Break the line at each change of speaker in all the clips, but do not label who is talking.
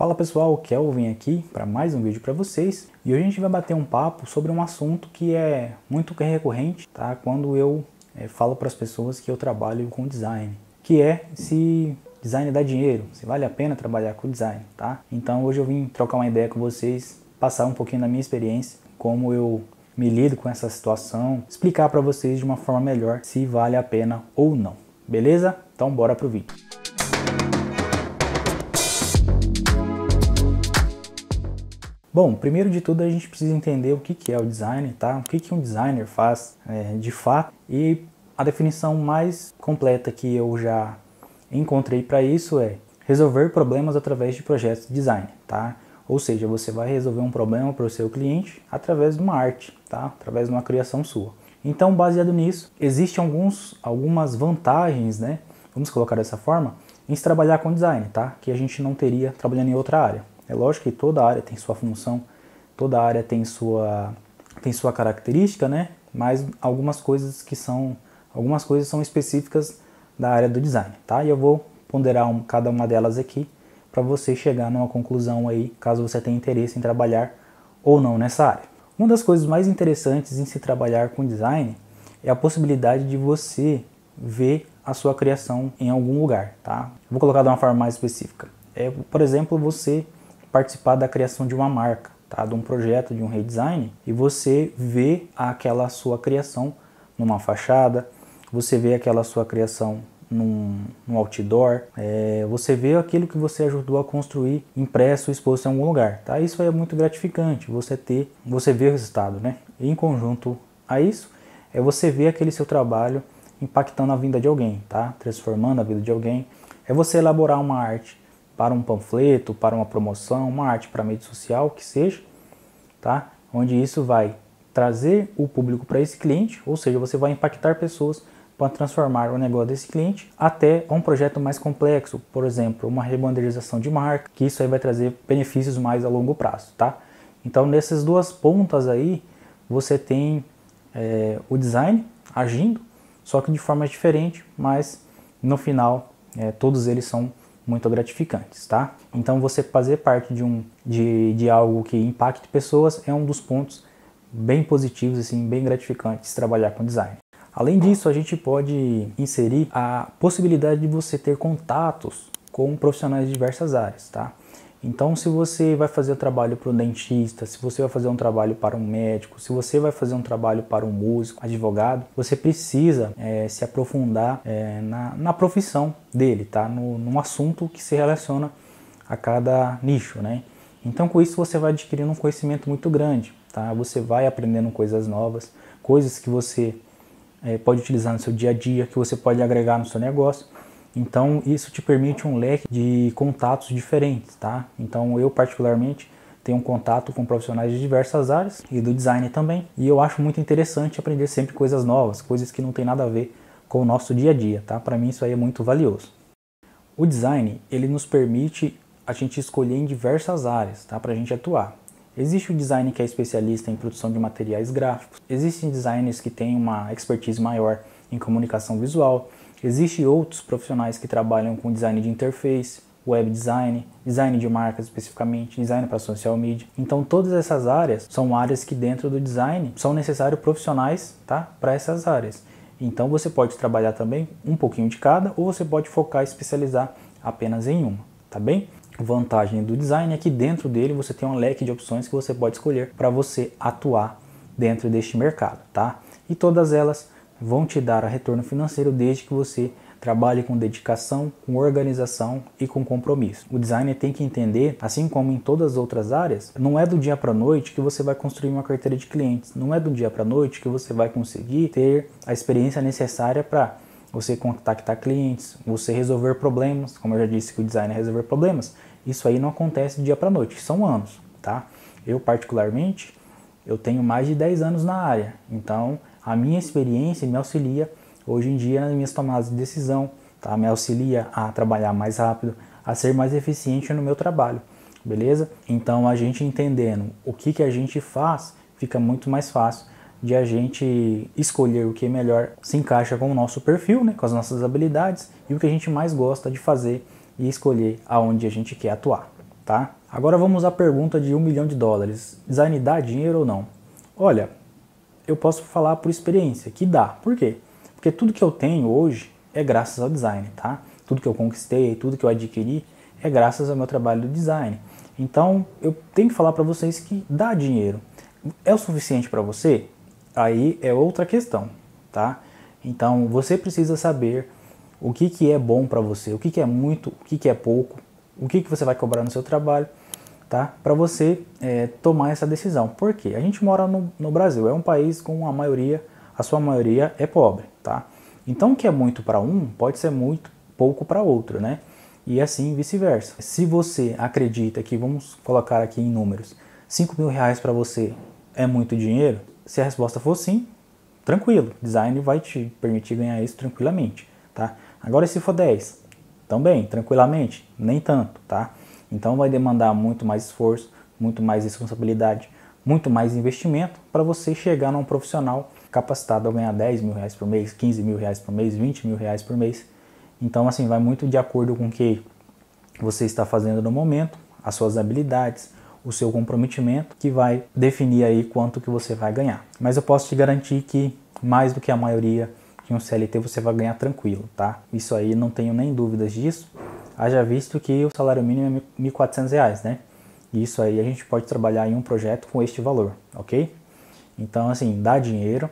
Fala pessoal, Kelvin aqui para mais um vídeo para vocês e hoje a gente vai bater um papo sobre um assunto que é muito recorrente tá? quando eu é, falo para as pessoas que eu trabalho com design, que é se design dá dinheiro, se vale a pena trabalhar com design, tá? Então hoje eu vim trocar uma ideia com vocês, passar um pouquinho da minha experiência, como eu me lido com essa situação, explicar para vocês de uma forma melhor se vale a pena ou não, beleza? Então bora pro vídeo. Bom, primeiro de tudo a gente precisa entender o que, que é o design, tá? O que, que um designer faz é, de fato. E a definição mais completa que eu já encontrei para isso é resolver problemas através de projetos de design, tá? Ou seja, você vai resolver um problema para o seu cliente através de uma arte, tá? Através de uma criação sua. Então, baseado nisso, existem alguns, algumas vantagens, né? Vamos colocar dessa forma, em se trabalhar com design, tá? Que a gente não teria trabalhando em outra área. É lógico que toda área tem sua função, toda área tem sua, tem sua característica, né? Mas algumas coisas que são algumas coisas são específicas da área do design, tá? E eu vou ponderar um, cada uma delas aqui para você chegar numa conclusão aí, caso você tenha interesse em trabalhar ou não nessa área. Uma das coisas mais interessantes em se trabalhar com design é a possibilidade de você ver a sua criação em algum lugar, tá? Vou colocar de uma forma mais específica. É, por exemplo, você participar da criação de uma marca, tá? de um projeto, de um redesign, e você vê aquela sua criação numa fachada, você vê aquela sua criação num, num outdoor, é, você vê aquilo que você ajudou a construir impresso, exposto em algum lugar, tá? Isso é muito gratificante, você ter, você ver o resultado, né? em conjunto a isso, é você ver aquele seu trabalho impactando a vida de alguém, tá? Transformando a vida de alguém. É você elaborar uma arte para um panfleto, para uma promoção, uma arte para mídia social, o que seja, tá? Onde isso vai trazer o público para esse cliente, ou seja, você vai impactar pessoas para transformar o negócio desse cliente até um projeto mais complexo, por exemplo, uma rebandeirização de marca, que isso aí vai trazer benefícios mais a longo prazo, tá? Então, nessas duas pontas aí, você tem é, o design agindo, só que de forma diferente, mas no final é, todos eles são muito gratificantes, tá? Então você fazer parte de um de, de algo que impacte pessoas é um dos pontos bem positivos assim, bem gratificantes trabalhar com design. Além disso, a gente pode inserir a possibilidade de você ter contatos com profissionais de diversas áreas, tá? Então, se você vai fazer trabalho para um dentista, se você vai fazer um trabalho para um médico, se você vai fazer um trabalho para um músico, advogado, você precisa é, se aprofundar é, na, na, profissão dele, tá? No, num assunto que se relaciona a cada nicho, né? Então, com isso, você vai adquirindo um conhecimento muito grande, tá? Você vai aprendendo coisas novas, coisas que você é, pode utilizar no seu dia a dia, que você pode agregar no seu negócio. Então isso te permite um leque de contatos diferentes, tá? Então eu particularmente tenho um contato com profissionais de diversas áreas e do design também, e eu acho muito interessante aprender sempre coisas novas, coisas que não tem nada a ver com o nosso dia a dia, tá? Para mim isso aí é muito valioso. O design, ele nos permite a gente escolher em diversas áreas, tá? Para a gente atuar. Existe o design que é especialista em produção de materiais gráficos, existem designers que têm uma expertise maior em comunicação visual, Existem outros profissionais que trabalham com design de interface, web design, design de marcas especificamente, design para social media. Então todas essas áreas são áreas que dentro do design são necessários profissionais, tá? Para essas áreas. Então você pode trabalhar também um pouquinho de cada ou você pode focar e especializar apenas em uma, tá bem? Vantagem do design é que dentro dele você tem um leque de opções que você pode escolher para você atuar dentro deste mercado, tá? E todas elas vão te dar retorno financeiro desde que você trabalhe com dedicação, com organização e com compromisso. O designer tem que entender, assim como em todas as outras áreas, não é do dia para noite que você vai construir uma carteira de clientes, não é do dia para noite que você vai conseguir ter a experiência necessária para você contactar clientes, você resolver problemas, como eu já disse que o designer é resolver problemas. Isso aí não acontece do dia para noite, são anos, tá? Eu particularmente, eu tenho mais de 10 anos na área, então a minha experiência me auxilia hoje em dia nas minhas tomadas de decisão, tá? Me auxilia a trabalhar mais rápido, a ser mais eficiente no meu trabalho, beleza? Então a gente entendendo o que, que a gente faz, fica muito mais fácil de a gente escolher o que é melhor se encaixa com o nosso perfil, né, com as nossas habilidades e o que a gente mais gosta de fazer e escolher aonde a gente quer atuar, tá? Agora vamos à pergunta de um milhão de dólares: design dá dinheiro ou não? Olha, eu posso falar por experiência que dá. Por quê? Porque tudo que eu tenho hoje é graças ao design, tá? Tudo que eu conquistei, tudo que eu adquiri é graças ao meu trabalho de design. Então, eu tenho que falar para vocês que dá dinheiro. É o suficiente para você? Aí é outra questão, tá? Então, você precisa saber o que, que é bom para você, o que, que é muito, o que, que é pouco, o que, que você vai cobrar no seu trabalho tá? Para você é, tomar essa decisão. Por quê? A gente mora no, no, Brasil, é um país com a maioria, a sua maioria é pobre, tá? Então o que é muito para um pode ser muito pouco para outro, né? E assim vice-versa. Se você acredita que, vamos colocar aqui em números, 5 mil reais para você é muito dinheiro, se a resposta for sim, tranquilo, design vai te permitir ganhar isso tranquilamente, tá? Agora se for 10, também, tranquilamente, nem tanto, tá? Então vai demandar muito mais esforço, muito mais responsabilidade, muito mais investimento para você chegar num profissional capacitado a ganhar 10 mil reais por mês, 15 mil reais por mês, 20 mil reais por mês. Então, assim, vai muito de acordo com o que você está fazendo no momento, as suas habilidades, o seu comprometimento, que vai definir aí quanto que você vai ganhar. Mas eu posso te garantir que mais do que a maioria que um CLT você vai ganhar tranquilo, tá? Isso aí não tenho nem dúvidas disso. Haja visto que o salário mínimo é R$ 1.400, né? Isso aí a gente pode trabalhar em um projeto com este valor, ok? Então, assim, dá dinheiro,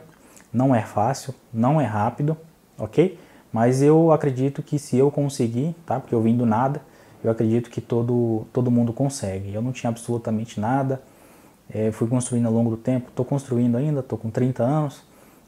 não é fácil, não é rápido, ok? Mas eu acredito que se eu conseguir, tá? Porque eu vim do nada, eu acredito que todo, todo mundo consegue. Eu não tinha absolutamente nada, é, fui construindo ao longo do tempo, estou construindo ainda, estou com 30 anos,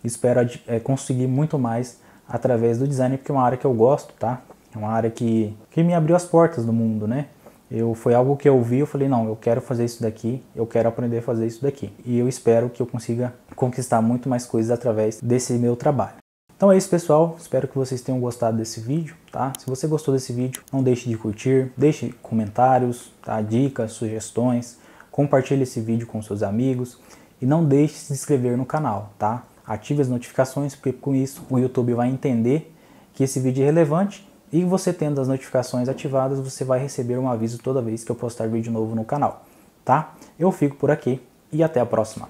espero é, conseguir muito mais através do design, porque é uma área que eu gosto, tá? É uma área que, que me abriu as portas do mundo, né? Eu, foi algo que eu vi, eu falei, não, eu quero fazer isso daqui, eu quero aprender a fazer isso daqui. E eu espero que eu consiga conquistar muito mais coisas através desse meu trabalho. Então é isso, pessoal. Espero que vocês tenham gostado desse vídeo, tá? Se você gostou desse vídeo, não deixe de curtir, deixe comentários, tá? dicas, sugestões, compartilhe esse vídeo com seus amigos e não deixe de se inscrever no canal, tá? Ative as notificações, porque com isso o YouTube vai entender que esse vídeo é relevante e você tendo as notificações ativadas, você vai receber um aviso toda vez que eu postar vídeo novo no canal, tá? Eu fico por aqui e até a próxima.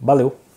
Valeu!